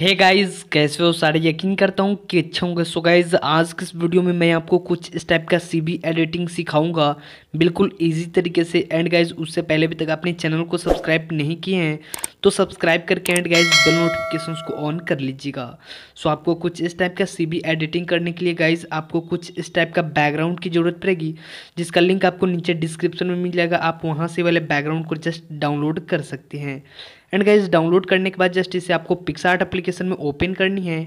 hey guys कैसे हो सारे यकीन करता हूँ कि अच्छे होंगे सो गाइस आज किस वीडियो में मैं आपको कुछ इस टाइप का सीबी एडिटिंग सिखाऊंगा बिल्कुल इजी तरीके से एंड गाइस उससे पहले भी तक आपने चैनल को सब्सक्राइब नहीं किए हैं तो सब्सक्राइब करके एंड गाइस बेल नोटिफिकेशन को ऑन कर लीजिएगा सो आपको कुछ इस टाइप का सी एडिटिंग करने के लिए गाइज आपको कुछ इस टाइप का बैकग्राउंड की ज़रूरत पड़ेगी जिसका लिंक आपको नीचे डिस्क्रिप्शन में मिल जाएगा आप वहाँ से वाले बैकग्राउंड को जस्ट डाउनलोड कर सकते हैं एंड गाइज डाउनलोड करने के बाद जस्ट इसे आपको पिक्सार्ट एप्लीकेशन में ओपन करनी है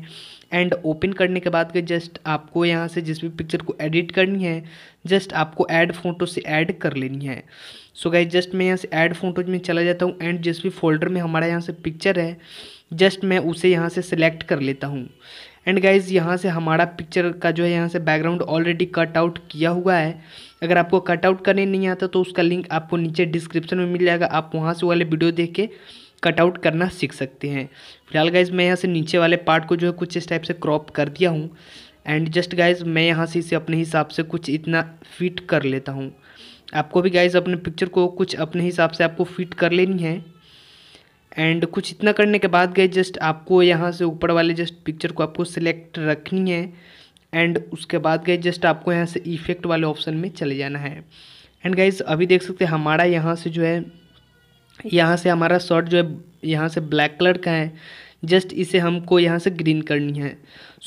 एंड ओपन करने के बाद गए जस्ट आपको यहाँ से जिस भी पिक्चर को एडिट करनी है जस्ट आपको ऐड फोटो से ऐड कर लेनी है सो गाइज जस्ट मैं यहाँ से ऐड फोटोज में चला जाता हूँ एंड जिस भी फोल्डर में हमारा यहाँ से पिक्चर है जस्ट मैं उसे यहाँ से सिलेक्ट कर लेता हूँ एंड गाइज यहाँ से हमारा पिक्चर का जो है यहाँ से बैकग्राउंड ऑलरेडी कट आउट किया हुआ है अगर आपको कट आउट करने नहीं आता तो उसका लिंक आपको नीचे डिस्क्रिप्शन में मिल जाएगा आप वहाँ से वाले वीडियो देख के कटआउट करना सीख सकते हैं फिलहाल गाइज मैं यहाँ से नीचे वाले पार्ट को जो है कुछ इस टाइप से क्रॉप कर दिया हूँ एंड जस्ट गाइज मैं यहाँ से इसे अपने हिसाब से कुछ इतना फिट कर लेता हूँ आपको भी गाइज अपने पिक्चर को कुछ अपने हिसाब से आपको फिट कर लेनी है एंड कुछ इतना करने के बाद गए जस्ट आपको यहाँ से ऊपर वाले जस्ट पिक्चर को आपको सिलेक्ट रखनी है एंड उसके बाद गए जस्ट आपको यहाँ से इफेक्ट वाले ऑप्शन में चले जाना है एंड गाइज अभी देख सकते हैं हमारा यहाँ से जो है यहाँ से हमारा शॉर्ट जो है यहाँ से ब्लैक कलर का है जस्ट इसे हमको यहाँ से ग्रीन करनी है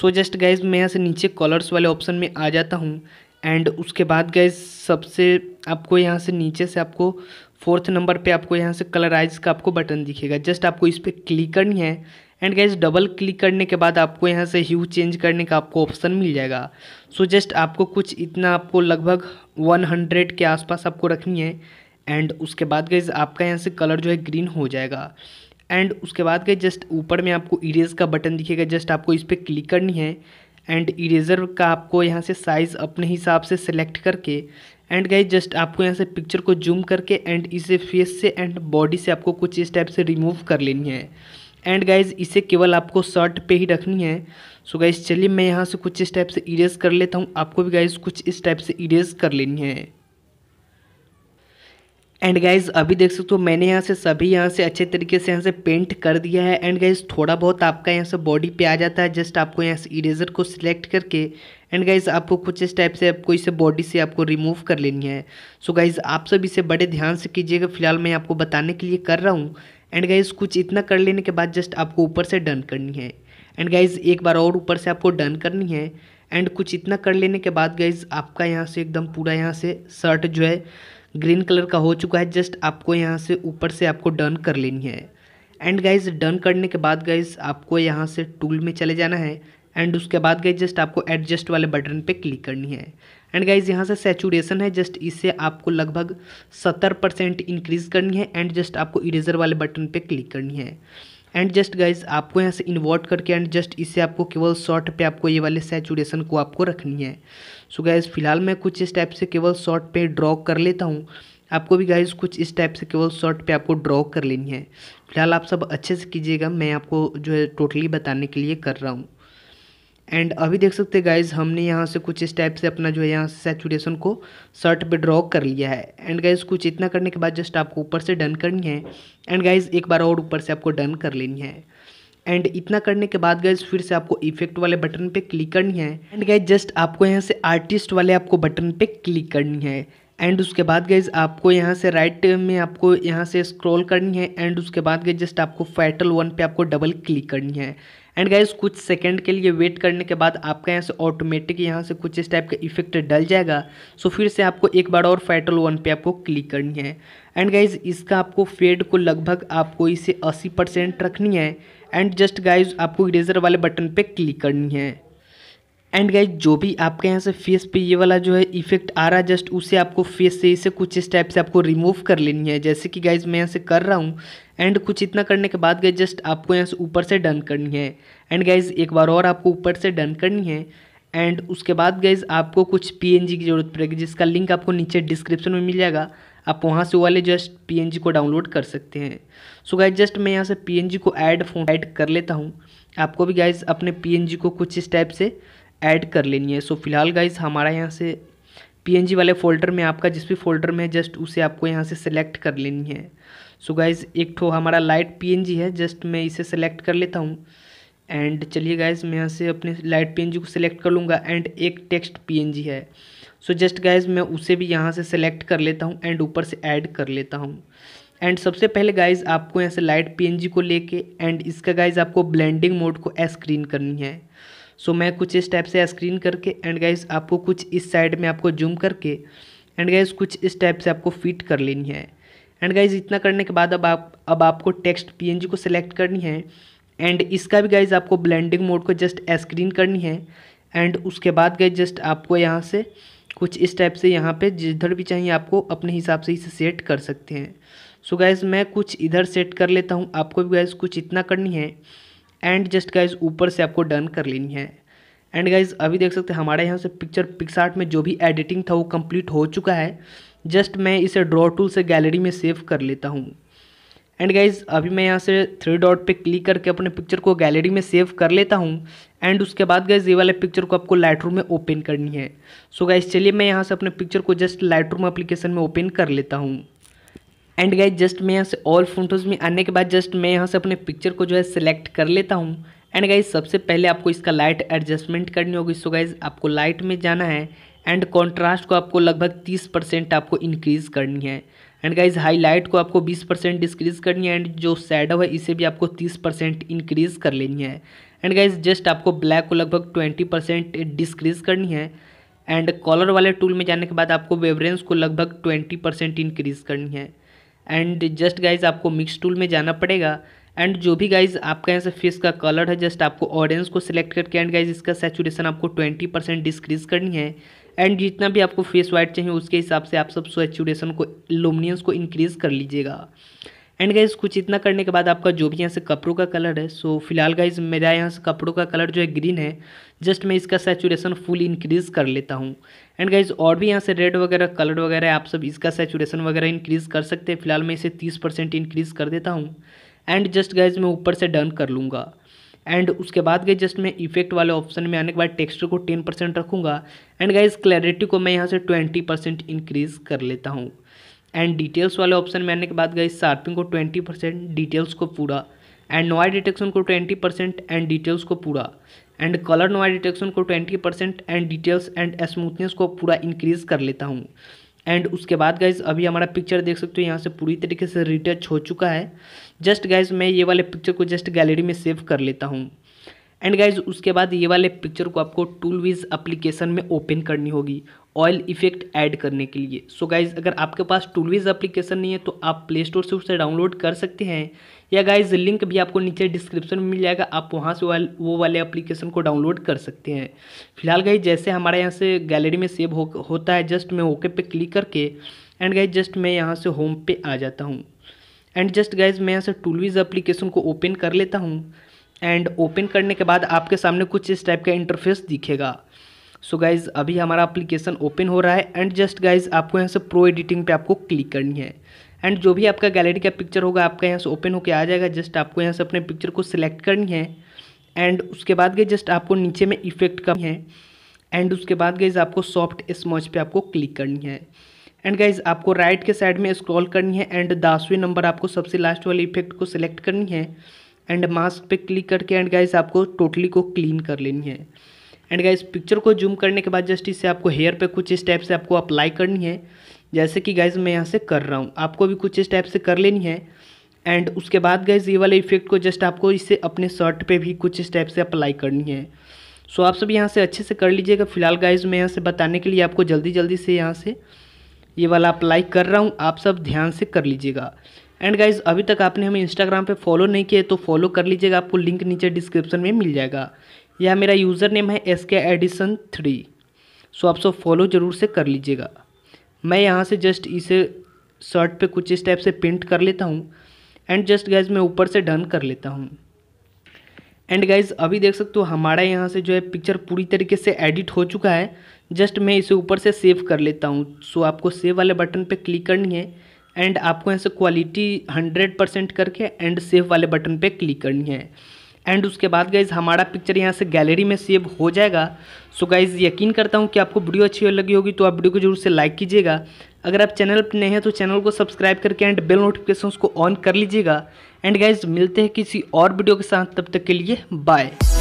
सो जस्ट गैस मैं यहाँ से नीचे कलर्स वाले ऑप्शन में आ जाता हूँ एंड उसके बाद गैस सबसे आपको यहाँ से नीचे से आपको फोर्थ नंबर पे आपको यहाँ से कलराइज का आपको बटन दिखेगा जस्ट आपको इस पर क्लिक करनी है एंड गैस डबल क्लिक करने के बाद आपको यहाँ से ह्यू चेंज करने का आपको ऑप्शन मिल जाएगा सो so जस्ट आपको कुछ इतना आपको लगभग हंड्रेड के आसपास आपको रखनी है एंड उसके बाद गई आपका यहाँ से कलर जो है ग्रीन हो जाएगा एंड उसके बाद गई जस्ट ऊपर में आपको इरेज का बटन दिखेगा जस्ट आपको इस पर क्लिक करनी है एंड इरेजर का आपको यहाँ से साइज़ अपने हिसाब से सेलेक्ट करके एंड गाइज जस्ट आपको यहाँ से पिक्चर को जूम करके एंड इसे फेस से एंड बॉडी से आपको कुछ इस टाइप से रिमूव कर लेनी है एंड गाइज इसे केवल आपको शर्ट पे ही रखनी है सो so गाइज चलिए मैं यहाँ से कुछ इस टाइप से इरेज कर लेता हूँ आपको भी गाइज कुछ इस टाइप से इरेज कर लेनी है एंड गाइज अभी देख सकते हो मैंने यहाँ से सभी यहाँ से अच्छे तरीके से यहाँ से पेंट कर दिया है एंड गाइज थोड़ा बहुत आपका यहाँ से बॉडी पे आ जाता है जस्ट आपको यहाँ से इरेजर को सिलेक्ट करके एंड गाइज आपको कुछ इस टाइप से आपको इसे बॉडी से आपको रिमूव कर लेनी है सो so गाइज आप सब इसे बड़े ध्यान से कीजिएगा फिलहाल मैं आपको बताने के लिए कर रहा हूँ एंड गाइज कुछ इतना कर लेने के बाद जस्ट आपको ऊपर से डन करनी है एंड गाइज एक बार और ऊपर से आपको डन करनी है एंड कुछ इतना कर लेने के बाद गाइज आपका यहाँ से एकदम पूरा यहाँ से शर्ट जो है ग्रीन कलर का हो चुका है जस्ट आपको यहाँ से ऊपर से आपको डन कर लेनी है एंड गाइज डन करने के बाद गाइज आपको यहाँ से टूल में चले जाना है एंड उसके बाद गई जस्ट आपको एडजस्ट वाले बटन पे क्लिक करनी है एंड गाइज यहाँ से सेचुरेशन है जस्ट इसे आपको लगभग सत्तर परसेंट इंक्रीज़ करनी है एंड जस्ट आपको इरेजर वाले बटन पे क्लिक करनी है एंड जस्ट गाइज आपको यहाँ से इन्वर्ट करके एंड जस्ट इससे आपको केवल शॉर्ट पे आपको ये वाले सेचुरेशन को आपको रखनी है सो गाइज फिलहाल मैं कुछ इस टाइप से केवल शॉर्ट पे ड्रॉ कर लेता हूँ आपको भी गाइज कुछ इस टाइप से केवल शॉर्ट पे आपको ड्रॉ कर लेनी है फिलहाल आप सब अच्छे से कीजिएगा मैं आपको जो है टोटली बताने के लिए कर रहा हूँ एंड अभी देख सकते हैं गाइज हमने यहाँ से कुछ इस टाइप से अपना जो है यहाँ से सेचुरेशन को शर्ट पे ड्रॉ कर लिया है एंड गाइज कुछ इतना करने के बाद जस्ट आपको ऊपर से डन करनी है एंड गाइज एक बार और ऊपर से आपको डन कर लेनी है एंड इतना करने के बाद गाइज फिर से आपको इफेक्ट वाले बटन पे क्लिक करनी है एंड गाइज जस्ट आपको यहाँ से आर्टिस्ट वाले आपको बटन पे क्लिक करनी है एंड उसके बाद गाइज आपको यहाँ से राइट में आपको यहाँ से स्क्रॉल करनी है एंड उसके बाद गई जस्ट आपको फैटल वन पे आपको डबल क्लिक करनी है एंड गाइज कुछ सेकंड के लिए वेट करने के बाद आपका यहाँ से ऑटोमेटिक यहाँ से कुछ इस टाइप का इफेक्ट डल जाएगा सो फिर से आपको एक बार और फैटल वन पे आपको क्लिक करनी है एंड गाइज इसका आपको फेड को लगभग आपको इसे अस्सी परसेंट रखनी है एंड जस्ट गाइज आपको इरेजर वाले बटन पे क्लिक करनी है एंड गाइज जो भी आपके यहाँ से फेस पे ये वाला जो है इफेक्ट आ रहा है जस्ट उसे आपको फेस से इसे कुछ इस टाइप से आपको रिमूव कर लेनी है जैसे कि गाइज मैं यहाँ से कर रहा हूँ एंड कुछ इतना करने के बाद गाइज जस्ट आपको यहाँ से ऊपर से डन करनी है एंड गाइज एक बार और आपको ऊपर से डन करनी है एंड उसके बाद गाइज आपको कुछ जी की ज़रूरत पड़ेगी जिसका लिंक आपको नीचे डिस्क्रिप्शन में मिल जाएगा आप वहाँ से वाले जस्ट जी को डाउनलोड कर सकते हैं सो गाइज जस्ट मैं यहाँ से जी को ऐड फोन ऐड कर लेता हूँ आपको भी गाइज अपने जी को कुछ इस टाइप से ऐड कर लेनी है सो फिलहाल गाइज हमारा यहाँ से पी वाले फोल्डर में आपका जिस भी फोल्डर में है जस्ट उसे आपको यहाँ से सेलेक्ट कर लेनी है सो so गाइज एक ठो हमारा लाइट पी है जस्ट मैं इसे सेलेक्ट कर लेता हूँ एंड चलिए गाइज मैं यहाँ से अपने लाइट पी को सिलेक्ट कर लूँगा एंड एक टेक्स्ट पी है सो जस्ट गाइज मैं उसे भी यहाँ से सेलेक्ट कर लेता हूँ एंड ऊपर से ऐड कर लेता हूँ एंड सबसे पहले गाइज आपको यहाँ से लाइट पी को लेके एंड इसका गाइज आपको ब्लेंडिंग मोड को स्क्रीन करनी है सो मैं कुछ इस टाइप से स्क्रीन करके एंड गाइस आपको कुछ इस साइड में आपको जूम करके एंड गाइस कुछ इस टाइप से आपको फिट कर लेनी है एंड गाइज इतना करने के बाद अब आप अब आपको टेक्स्ट पीएनजी को सिलेक्ट करनी है एंड इसका भी गाइज आपको ब्लेंडिंग मोड को जस्ट स्क्रीन करनी है एंड उसके बाद गए जस्ट आपको यहाँ से कुछ इस टाइप से यहाँ पे जिधर भी चाहिए आपको अपने हिसाब से इसे सेट कर सकते हैं सो so गैस मैं कुछ इधर सेट कर लेता हूँ आपको भी गैस कुछ इतना करनी है एंड जस्ट गाइज ऊपर से आपको डन कर लेनी है एंड गाइज अभी देख सकते हैं हमारे यहाँ से पिक्चर पिक्सार्ट में जो भी एडिटिंग था वो कम्प्लीट हो चुका है जस्ट मैं इसे ड्रॉ टूल से गैलरी में सेव कर लेता हूँ एंड गाइज अभी मैं यहाँ से थ्री डॉट पे क्लिक करके अपने पिक्चर को गैलरी में सेव कर लेता हूँ एंड उसके बाद गाइज ये वाले पिक्चर को आपको लाइट में ओपन करनी है सो गाइज चलिए मैं यहाँ से अपने पिक्चर को जस्ट लाइट रूम में ओपन कर लेता हूँ एंड गाइज जस्ट मैं यहाँ से ऑल फोटोज़ में आने के बाद जस्ट मैं यहाँ से अपने पिक्चर को जो है सिलेक्ट कर लेता हूँ एंड गाइज सबसे पहले आपको इसका लाइट एडजस्टमेंट करनी होगी सो गाइज आपको लाइट में जाना है एंड कॉन्ट्रास्ट को आपको लगभग तीस परसेंट आपको इंक्रीज़ करनी है एंड गाइज हाईलाइट को आपको 20 परसेंट डिस्क्रीज़ करनी है एंड जो सैडो है इसे भी आपको 30 परसेंट इंक्रीज़ कर लेनी है एंड गाइज जस्ट आपको ब्लैक को लगभग 20 परसेंट डिस्क्रीज़ करनी है एंड कॉलर वाले टूल में जाने के बाद आपको वेवरेंस को लगभग ट्वेंटी परसेंट इंक्रीज़ करनी है एंड जस्ट गाइज आपको मिक्स टूल में जाना पड़ेगा एंड जो भी गाइज आपका यहाँ से फेस का कलर है जस्ट आपको ऑरेंज को सिलेक्ट करके एंड गाइज इसका सेचुरेशन आपको ट्वेंटी परसेंट डिस्क्रीज करनी है एंड जितना भी आपको फेस वाइट चाहिए उसके हिसाब से आप सब सेचुरेशन को लोमिनियंस को इंक्रीज़ कर लीजिएगा एंड गाइज कुछ इतना करने के बाद आपका जो भी यहाँ से कपड़ों का कलर है सो फिलहाल गाइज मेरा यहाँ से कपड़ों का कलर जो है ग्रीन है जस्ट मैं इसका सेचुरेशन फुल इंक्रीज़ कर लेता हूँ एंड गाइज और भी यहाँ से रेड वगैरह कलर वगैरह आप सब इसका सेचुरेशन वगैरह इंक्रीज़ कर सकते हैं फिलहाल मैं इसे तीस परसेंट इंक्रीज़ कर देता हूँ एंड जस्ट गाइज मैं ऊपर से डन कर लूँगा एंड उसके बाद गई जस्ट मैं इफेक्ट वाले ऑप्शन में आने के बाद टेक्सचर को टेन परसेंट रखूँगा एंड गाइज क्लैरिटी को मैं यहाँ से ट्वेंटी परसेंट इंक्रीज़ कर लेता हूँ एंड डिटेल्स वाले ऑप्शन में आने के बाद गई शार्पिंग को ट्वेंटी परसेंट डिटेल्स को पूरा एंड नोआई डिटेक्शन को ट्वेंटी परसेंट एंड डिटेल्स को पूरा एंड कलर नोआई डिटेक्शन को twenty percent and details and smoothness को पूरा इंक्रीज़ कर लेता हूँ एंड उसके बाद गाइज अभी हमारा पिक्चर देख सकते हो यहाँ से पूरी तरीके से रिटच हो चुका है जस्ट गाइज मैं ये वाले पिक्चर को जस्ट गैलरी में सेव कर लेता हूँ एंड गाइज उसके बाद ये वाले पिक्चर को आपको टूल विज अप्लीकेशन में ओपन करनी होगी ऑयल इफेक्ट ऐड करने के लिए सो so गाइज अगर आपके पास टूलवीज़ एप्लीकेशन नहीं है तो आप प्ले स्टोर से उसे डाउनलोड कर सकते हैं या गाइज लिंक भी आपको नीचे डिस्क्रिप्शन में मिल जाएगा आप वहाँ से वाल, वो वाले एप्लीकेशन को डाउनलोड कर सकते हैं फिलहाल गाइज जैसे हमारे यहाँ से गैलरी में सेव हो, होता है जस्ट मैं ओके पे क्लिक करके एंड गाइज जस्ट मैं यहाँ से होम पे आ जाता हूँ एंड जस्ट गाइज मैं यहाँ से टूलविज एप्लीकेशन को ओपन कर लेता हूँ एंड ओपन करने के बाद आपके सामने कुछ इस टाइप का इंटरफेस दिखेगा सो गाइज़ अभी हमारा अप्लीकेशन ओपन हो रहा है एंड जस्ट गाइज़ आपको यहाँ से प्रो एडिटिंग पे आपको क्लिक करनी है एंड जो भी आपका गैलरी का पिक्चर होगा आपका यहाँ से ओपन होकर आ जाएगा जस्ट आपको यहाँ से अपने पिक्चर को सिलेक्ट करनी है एंड उसके बाद गई जस्ट आपको नीचे में इफेक्ट करनी है एंड उसके बाद गईज आपको सॉफ्ट स्मॉच पे आपको क्लिक करनी है एंड गाइज आपको राइट right के साइड में स्क्रॉल करनी है एंड दसवें नंबर आपको सबसे लास्ट वाले इफेक्ट को सिलेक्ट करनी है एंड मास्क पे क्लिक करके एंड गाइज आपको टोटली को क्लीन कर लेनी है एंड गाइस पिक्चर को जूम करने के बाद जस्ट इससे आपको हेयर पे कुछ इस टाइप से आपको अप्लाई करनी है जैसे कि गाइज मैं यहाँ से कर रहा हूँ आपको भी कुछ इस टाइप से कर लेनी है एंड उसके बाद गाइज ये वाले इफेक्ट को जस्ट आपको इसे अपने शर्ट पे भी कुछ इस टाइप से अप्लाई करनी है सो आप सब यहाँ से अच्छे से कर लीजिएगा फिलहाल गाइज मैं यहाँ से बताने के लिए आपको जल्दी जल्दी से यहाँ से ये वाला अप्लाई कर रहा हूँ आप सब ध्यान से कर लीजिएगा एंड गाइज अभी तक आपने हमें इंस्टाग्राम पे फॉलो नहीं किया तो फॉलो कर लीजिएगा आपको लिंक नीचे डिस्क्रिप्शन में मिल जाएगा यह मेरा यूज़र नेम है S K Edison three so आप सब फॉलो ज़रूर से कर लीजिएगा मैं यहाँ से जस्ट इसे शर्ट पे कुछ इस टाइप से प्रिंट कर लेता हूँ एंड जस्ट गाइज मैं ऊपर से डन कर लेता हूँ एंड गाइज अभी देख सकते हो हमारा यहाँ से जो है पिक्चर पूरी तरीके से एडिट हो चुका है जस्ट मैं इसे ऊपर से सेव कर लेता हूँ सो so, आपको सेव वाले बटन पे क्लिक करनी है एंड आपको यहाँ से क्वालिटी हंड्रेड परसेंट करके एंड सेव वाले बटन पे क्लिक करनी है एंड उसके बाद गाइज हमारा पिक्चर यहाँ से गैलरी में सेव हो जाएगा सो गाइज यकीन करता हूँ कि आपको वीडियो अच्छी लगी होगी तो आप वीडियो को जरूर से लाइक कीजिएगा अगर आप चैनल पर नए हैं तो चैनल को सब्सक्राइब करके एंड बेल नोटिफिकेशन को ऑन कर लीजिएगा एंड गाइज मिलते हैं किसी और वीडियो के साथ तब तक के लिए बाय